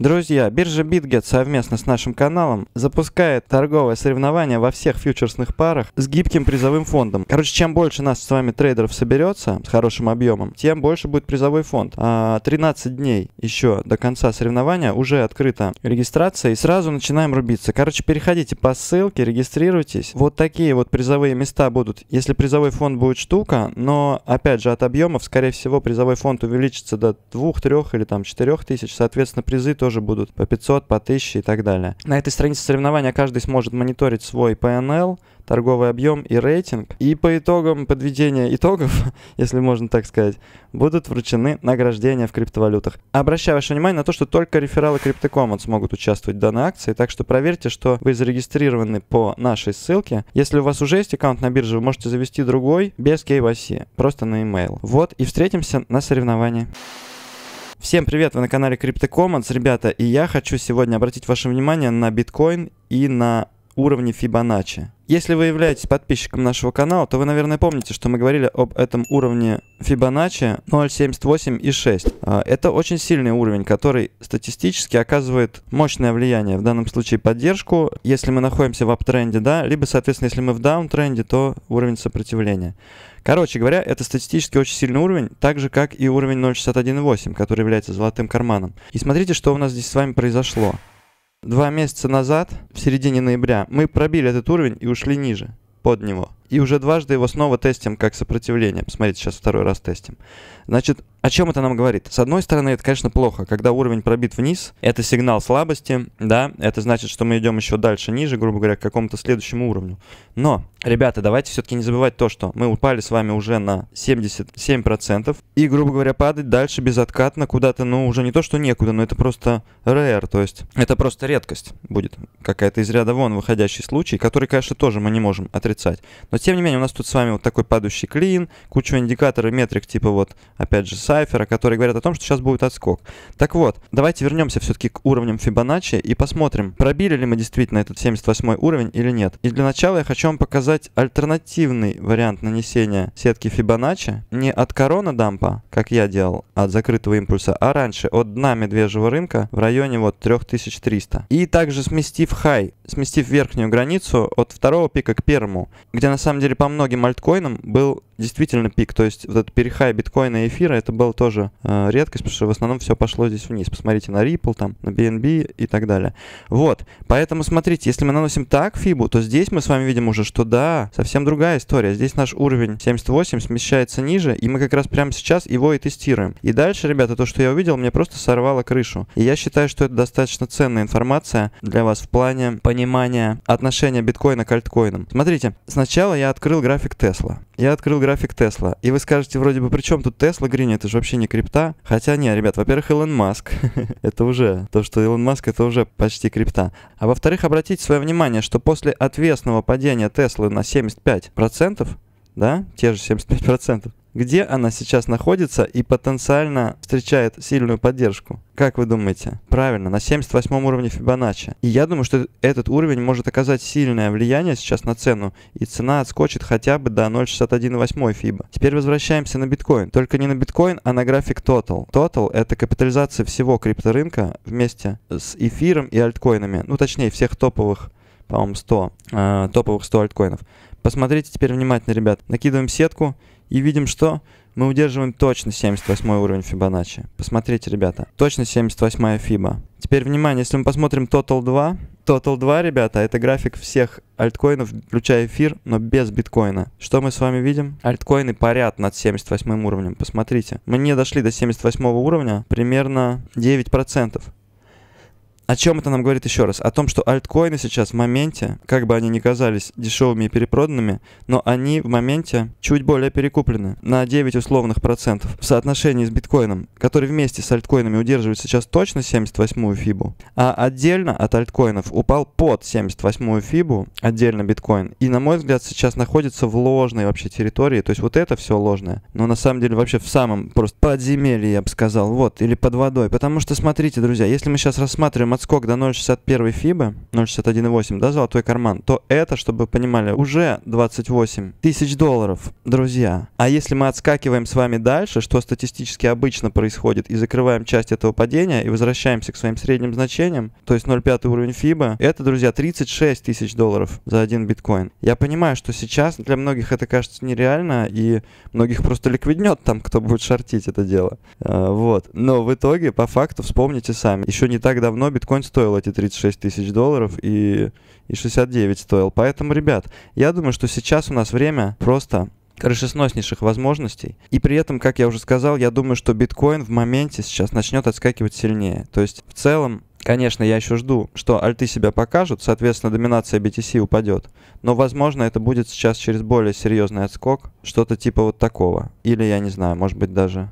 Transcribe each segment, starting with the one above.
Друзья, биржа BitGet совместно с нашим каналом запускает торговое соревнование во всех фьючерсных парах с гибким призовым фондом. Короче, чем больше нас с вами трейдеров соберется с хорошим объемом, тем больше будет призовой фонд. 13 а, дней еще до конца соревнования уже открыта регистрация и сразу начинаем рубиться. Короче, переходите по ссылке, регистрируйтесь. Вот такие вот призовые места будут, если призовой фонд будет штука, но опять же от объемов, скорее всего, призовой фонд увеличится до 2, 3 или там 4 тысяч, соответственно, призы тоже будут по 500, по 1000 и так далее. На этой странице соревнования каждый сможет мониторить свой PNL, торговый объем и рейтинг. И по итогам подведения итогов, если можно так сказать, будут вручены награждения в криптовалютах. Обращаю ваше внимание на то, что только рефералы Crypto.com смогут участвовать в данной акции, так что проверьте, что вы зарегистрированы по нашей ссылке. Если у вас уже есть аккаунт на бирже, вы можете завести другой без KYC, просто на email. Вот и встретимся на соревновании. Всем привет, вы на канале CryptoCommons, ребята, и я хочу сегодня обратить ваше внимание на биткоин и на уровне Фибоначчи. Если вы являетесь подписчиком нашего канала, то вы, наверное, помните, что мы говорили об этом уровне 0,78 и 6. А, это очень сильный уровень, который статистически оказывает мощное влияние, в данном случае поддержку, если мы находимся в аптренде, да, либо, соответственно, если мы в даунтренде, то уровень сопротивления. Короче говоря, это статистически очень сильный уровень, так же, как и уровень 0.61,8, который является золотым карманом. И смотрите, что у нас здесь с вами произошло. Два месяца назад, в середине ноября, мы пробили этот уровень и ушли ниже, под него и уже дважды его снова тестим как сопротивление. Посмотрите, сейчас второй раз тестим. Значит, о чем это нам говорит? С одной стороны, это, конечно, плохо. Когда уровень пробит вниз, это сигнал слабости, да, это значит, что мы идем еще дальше, ниже, грубо говоря, к какому-то следующему уровню. Но, ребята, давайте все-таки не забывать то, что мы упали с вами уже на 77%, и, грубо говоря, падать дальше безоткатно куда-то, ну, уже не то, что некуда, но это просто rare, то есть это просто редкость будет, какая-то из ряда вон выходящий случай, который, конечно, тоже мы не можем отрицать. Но тем не менее, у нас тут с вами вот такой падающий клин, куча индикаторов метрик, типа вот, опять же, сайфера, которые говорят о том, что сейчас будет отскок. Так вот, давайте вернемся все-таки к уровням Фибоначчи и посмотрим, пробили ли мы действительно этот 78 уровень или нет. И для начала я хочу вам показать альтернативный вариант нанесения сетки Фибоначчи не от корона дампа, как я делал, а от закрытого импульса, а раньше от дна медвежьего рынка в районе вот 3300. И также сместив хай, сместив верхнюю границу от второго пика к первому, где на самом деле по многим альткоинам был действительно пик. То есть вот этот перехай биткоина и эфира, это была тоже э, редкость, потому что в основном все пошло здесь вниз. Посмотрите на Ripple, там, на BNB и так далее. Вот, поэтому смотрите, если мы наносим так фибу, то здесь мы с вами видим уже, что да, совсем другая история. Здесь наш уровень 78 смещается ниже, и мы как раз прямо сейчас его и тестируем. И дальше, ребята, то, что я увидел, мне просто сорвало крышу. И я считаю, что это достаточно ценная информация для вас в плане понимания отношения биткоина к альткоинам. Смотрите, сначала я открыл график Тесла. Я открыл график Тесла. И вы скажете, вроде бы, при чем тут Тесла, Грин, это же вообще не крипта. Хотя не, ребят, во-первых, Илон Маск. это уже, то, что Илон Маск, это уже почти крипта. А во-вторых, обратите свое внимание, что после отвесного падения Теслы на 75%, да, те же 75%, где она сейчас находится и потенциально встречает сильную поддержку. Как вы думаете? Правильно, на 78 уровне Фибоначчи. И я думаю, что этот уровень может оказать сильное влияние сейчас на цену, и цена отскочит хотя бы до 0,618 Фибо. Теперь возвращаемся на биткоин. Только не на биткоин, а на график Total. Total — это капитализация всего крипторынка вместе с эфиром и альткоинами. Ну, точнее, всех топовых по-моему, 100, э, топовых 100 альткоинов. Посмотрите теперь внимательно, ребят. Накидываем сетку, и видим, что мы удерживаем точно 78 уровень Фибоначчи. Посмотрите, ребята, точно 78 Фиба. Теперь, внимание, если мы посмотрим Total 2, Total 2, ребята, это график всех альткоинов, включая эфир, но без биткоина. Что мы с вами видим? Альткоины парят над 78 уровнем, посмотрите. Мы не дошли до 78 уровня, примерно 9%. О чем это нам говорит еще раз? О том, что альткоины сейчас в моменте, как бы они ни казались дешевыми и перепроданными, но они в моменте чуть более перекуплены на 9 условных процентов в соотношении с биткоином, который вместе с альткоинами удерживает сейчас точно 78-ю фибу, а отдельно от альткоинов упал под 78-ю фибу, отдельно биткоин, и, на мой взгляд, сейчас находится в ложной вообще территории, то есть вот это все ложное, но на самом деле вообще в самом просто подземелье, я бы сказал, вот, или под водой, потому что, смотрите, друзья, если мы сейчас рассматриваем отскок до 0.61 FIBA, 0.61.8, да, золотой карман, то это, чтобы вы понимали, уже 28 тысяч долларов, друзья. А если мы отскакиваем с вами дальше, что статистически обычно происходит, и закрываем часть этого падения, и возвращаемся к своим средним значениям, то есть 0.5 уровень FIBA, это, друзья, 36 тысяч долларов за один биткоин. Я понимаю, что сейчас для многих это кажется нереально, и многих просто ликвиднет там, кто будет шортить это дело. Э, вот. Но в итоге, по факту, вспомните сами, еще не так давно биткоин биткоин стоил эти 36 тысяч долларов и, и 69 стоил. Поэтому, ребят, я думаю, что сейчас у нас время просто крышесноснейших возможностей. И при этом, как я уже сказал, я думаю, что биткоин в моменте сейчас начнет отскакивать сильнее. То есть в целом Конечно, я еще жду, что альты себя покажут, соответственно, доминация BTC упадет. Но, возможно, это будет сейчас через более серьезный отскок, что-то типа вот такого. Или, я не знаю, может быть, даже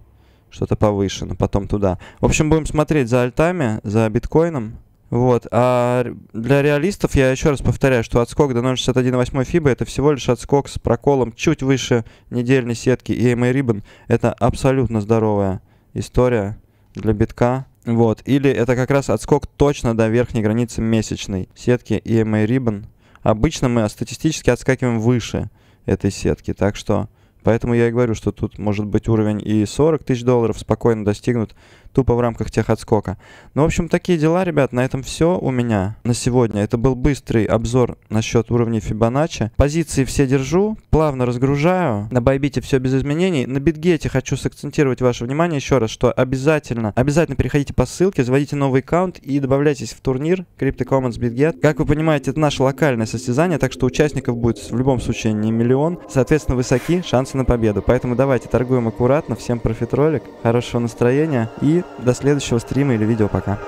что-то повышено, потом туда. В общем, будем смотреть за альтами, за биткоином. Вот. А для реалистов я еще раз повторяю, что отскок до 0.618 FIBA это всего лишь отскок с проколом чуть выше недельной сетки EMA Ribbon. Это абсолютно здоровая история для битка. Вот. Или это как раз отскок точно до верхней границы месячной сетки EMA Ribbon. Обычно мы статистически отскакиваем выше этой сетки, так что Поэтому я и говорю, что тут может быть уровень и 40 тысяч долларов спокойно достигнут, тупо в рамках тех отскока. Ну, в общем, такие дела, ребят, на этом все у меня на сегодня. Это был быстрый обзор насчет уровней Фибоначчи. Позиции все держу, плавно разгружаю. На Байбите все без изменений. На Битгете хочу сакцентировать ваше внимание еще раз, что обязательно, обязательно переходите по ссылке, заводите новый аккаунт и добавляйтесь в турнир Crypto Commons BitGet. Как вы понимаете, это наше локальное состязание, так что участников будет в любом случае не миллион. Соответственно, высоки шансы на победу. Поэтому давайте торгуем аккуратно. Всем профит ролик, хорошего настроения и до следующего стрима или видео. Пока.